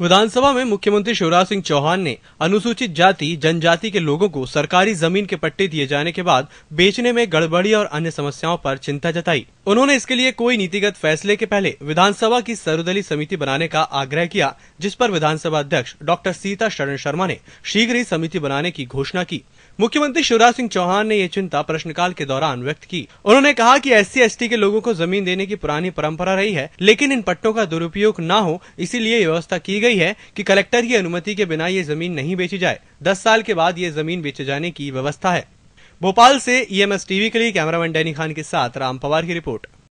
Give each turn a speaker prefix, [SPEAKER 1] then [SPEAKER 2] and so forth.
[SPEAKER 1] विधानसभा में मुख्यमंत्री शिवराज सिंह चौहान ने अनुसूचित जाति जनजाति के लोगों को सरकारी जमीन के पट्टे दिए जाने के बाद बेचने में गड़बड़ी और अन्य समस्याओं पर चिंता जताई उन्होंने इसके लिए कोई नीतिगत फैसले के पहले विधानसभा की सर्वदलीय समिति बनाने का आग्रह किया जिस पर विधानसभा अध्यक्ष डॉक्टर सीता शरण शर्मा ने शीघ्र ही समिति बनाने की घोषणा की मुख्यमंत्री शिवराज सिंह चौहान ने यह चिंता प्रश्नकाल के दौरान व्यक्त की उन्होंने कहा कि एससी एसटी के लोगों को जमीन देने की पुरानी परंपरा रही है लेकिन इन पट्टों का दुरुपयोग न हो इसीलिए व्यवस्था की गई है कि कलेक्टर की अनुमति के बिना ये जमीन नहीं बेची जाए दस साल के बाद ये जमीन बेचे जाने की व्यवस्था है भोपाल से ईएमएस e टीवी के लिए कैमरामैन डैनी खान के साथ राम पवार की रिपोर्ट